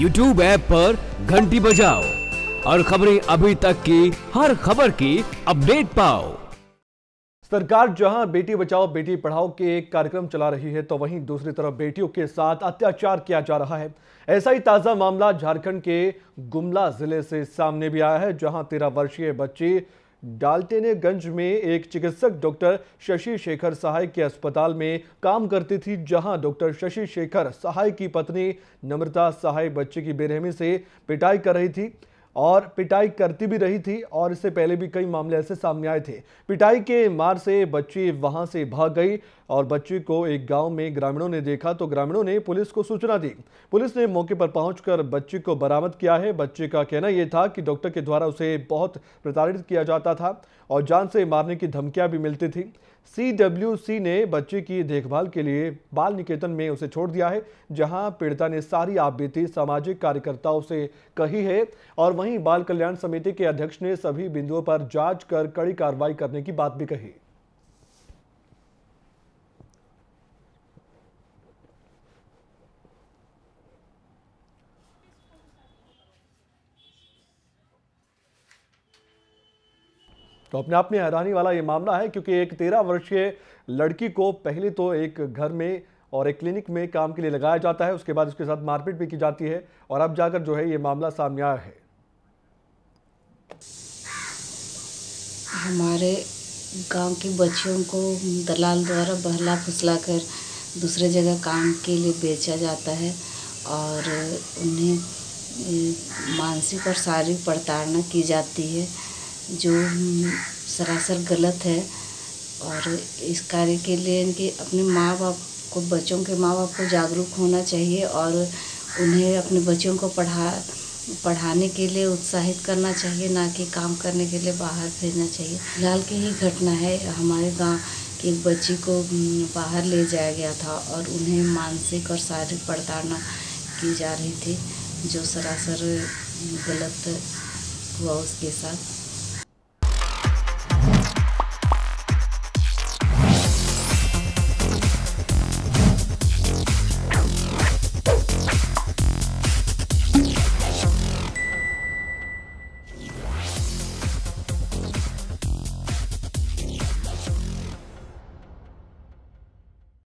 YouTube app पर घंटी बजाओ और खबरें अभी तक की हर खबर की अपडेट पाओ सरकार जहां बेटी बचाओ बेटी पढ़ाओ के एक कार्यक्रम चला रही है तो वहीं दूसरी तरफ बेटियों के साथ अत्याचार किया जा रहा है ऐसा ही ताज़ा मामला झारखंड के गुमला जिले से सामने भी आया है जहां तेरह वर्षीय बच्ची डाल्टेनेगंज में एक चिकित्सक डॉक्टर शशि शेखर सहाय के अस्पताल में काम करती थी जहां डॉक्टर शशि शेखर सहाय की पत्नी नम्रता सहाय बच्चे की बेरहमी से पिटाई कर रही थी और पिटाई करती भी रही थी और इससे पहले भी कई मामले ऐसे सामने आए थे पिटाई के मार से बच्ची वहां से भाग गई और बच्ची को एक गांव में ग्रामीणों ने देखा तो ग्रामीणों ने पुलिस को सूचना दी पुलिस ने मौके पर पहुंचकर बच्ची को बरामद किया है बच्चे का कहना यह था कि डॉक्टर के द्वारा उसे बहुत प्रताड़ित किया जाता था और जान से मारने की धमकियां भी मिलती थी सी ने बच्चे की देखभाल के लिए बाल निकेतन में उसे छोड़ दिया है जहां पीड़िता ने सारी आप बीती सामाजिक कार्यकर्ताओं से कही है और वहीं बाल कल्याण समिति के अध्यक्ष ने सभी बिंदुओं पर जांच कर कड़ी कार्रवाई करने की बात भी कही तो अपने आप में हैरानी वाला ये मामला है क्योंकि एक तेरह वर्षीय लड़की को पहले तो एक घर में और एक क्लिनिक में काम के लिए लगाया जाता है उसके बाद उसके साथ मारपीट भी की जाती है और अब जाकर जो है ये मामला सामने आया है हमारे गांव की बच्चियों को दलाल द्वारा बहला फुसला कर दूसरे जगह काम के लिए बेचा जाता है और उन्हें मानसिक और शारीरिक प्रताड़ना की जाती है जो सरासर गलत है और इस कार्य के लिए इनके अपने माँ बाप को बच्चों के माँ बाप को जागरूक होना चाहिए और उन्हें अपने बच्चों को पढ़ा पढ़ाने के लिए उत्साहित करना चाहिए ना कि काम करने के लिए बाहर भेजना चाहिए फिलहाल की ही घटना है हमारे गांव की एक बच्ची को बाहर ले जाया गया था और उन्हें मानसिक और शारीरिक पड़ताड़ना की जा रही थी जो सरासर गलत हुआ उसके साथ